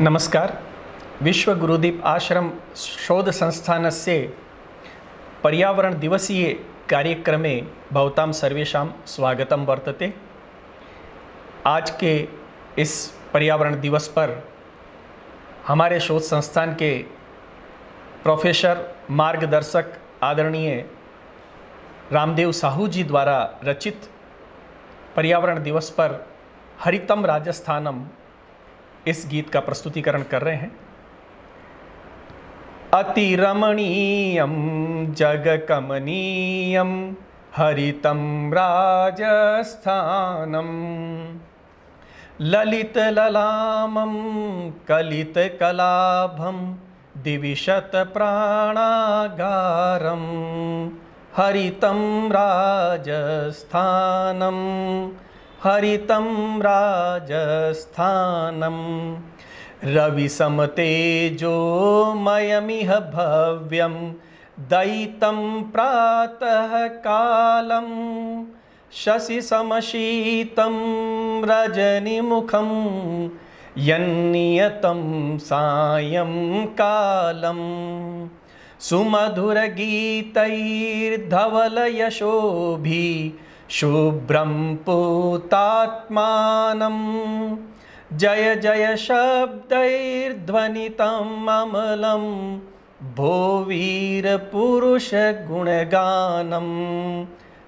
नमस्कार विश्वगुरुदीप आश्रम शोध संस्थान से दिवसीय कार्यक्रम कार्यक्रमे भवताम सर्वेशा स्वागतं वर्तते आज के इस पर्यावरण दिवस पर हमारे शोध संस्थान के प्रोफेसर मार्गदर्शक आदरणीय रामदेव साहू जी द्वारा रचित पर्यावरण दिवस पर हरितम राजस्थानम इस गीत का प्रस्तुतिकरण कर रहे हैं अतिरमणीयं ललित ललाम कलित कलाभम कलितकलाभं प्राणागारम हरित राजस्थानम् हरितं राजस्थानं रविसमतेजोमयमिह भव्यं दयितं प्रातःकालं शशिसमशीतं रजनिमुखं यन्नियतं सायं कालं सुमधुरगीतैर्धवलयशोभि शुभ्रम पूतात्मानं जय जय शब्दैर्ध्वनितम् अमलं भो वीरपुरुषगुणगानं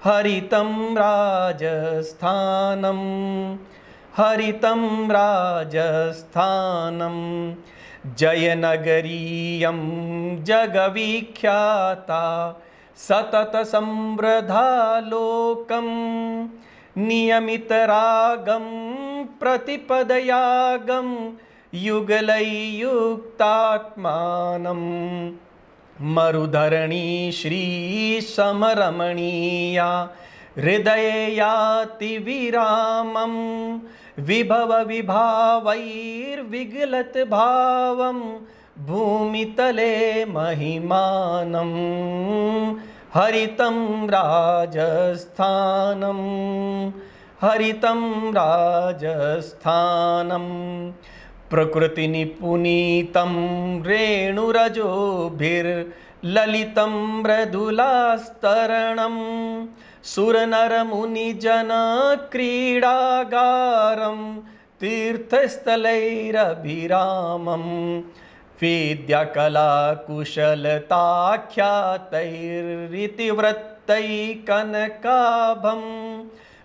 हरितं राजस्थानं हरितं राजस्थानं जयनगरीयं जगविख्याता सतत सततसम्रधालोकं प्रतिपदयागम प्रतिपदयागं युगलैयुक्तात्मानं मरुधरणी समरमणीया हृदय याति विभव विभवविभावैर्विगलत् भावम् भूमितले महिमानं हरितं राजस्थानं हरितं राजस्थानं प्रकृतिनिपुनीतं रेणुरजोभिर्ललितं मृदुलास्तरणं सुरनरमुनिजनक्रीडागारं तीर्थस्थलैरभिरामम् विद्यकलाकुशलताख्यातैरितिवृत्तैकनकाभं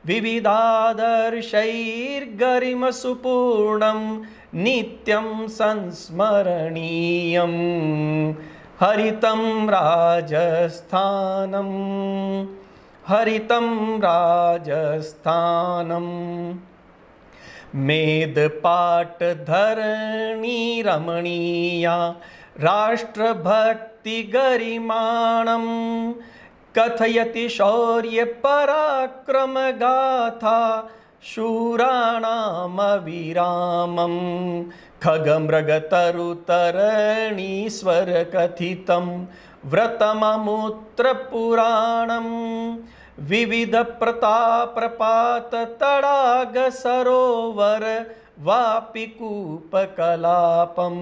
विविधादर्शैर्गरिमसुपूर्णं नित्यं संस्मरणीयं हरितं राजस्थानं हरितं राजस्थानम् मेदपाटधरणी रमणीया राष्ट्रभक्तिगरिमाणं कथयति पराक्रम गाथा शौर्यपराक्रमगाथा शूराणामविरामं खगमृगतरुतरणी स्वरकथितं व्रतममूत्रपुराणम् विविधप्रताप्रपाततडागसरोवर वापिकूपकलापं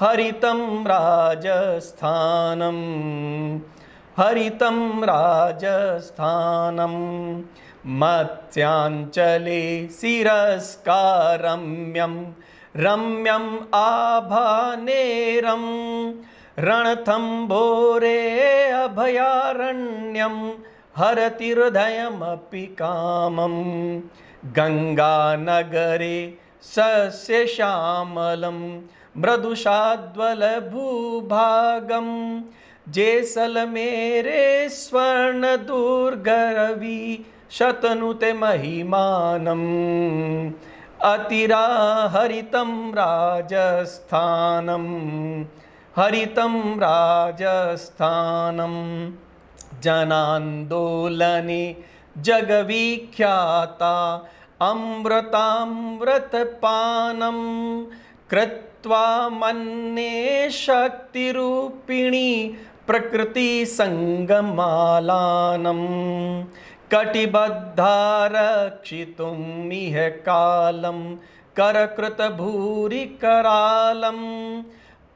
हरितं राजस्थानं हरितं राजस्थानं मत्स्याञ्चले शिरस्कारम्यं रम्यम् आभानेरं रणथम्भोरे अभयारण्यं हरतिहृदयमपि कामं गङ्गानगरे सस्यश्यामलं मृदुषाद्वलभूभागं जेसलमेरे स्वर्णदुर्गरवि शतनुते महिमानम् अतिराहरितं राजस्थानं हरितं राजस्थानम् जनांदोलने जनान्दोलने जगविख्याता अमृतामृतपानं कृत्वा मन्ये शक्तिरूपिणी प्रकृतिसङ्गमालानं कालम करकृत निह करालम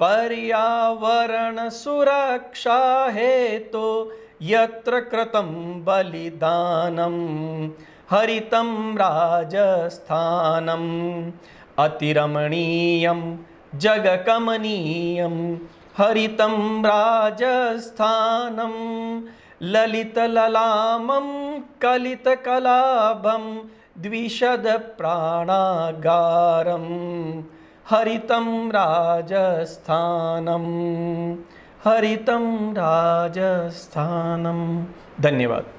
पर्यावरण सुरक्षा हेतु तो यत्र कृतं बलिदानं हरितं राजस्थानम् अतिरमणीयं जगकमनीयं हरितं राजस्थानं ललितललामं कलितकलाभं द्विषदप्राणागारं हरितं राजस्थानम् हरितम राजस्थानम धन्यवाद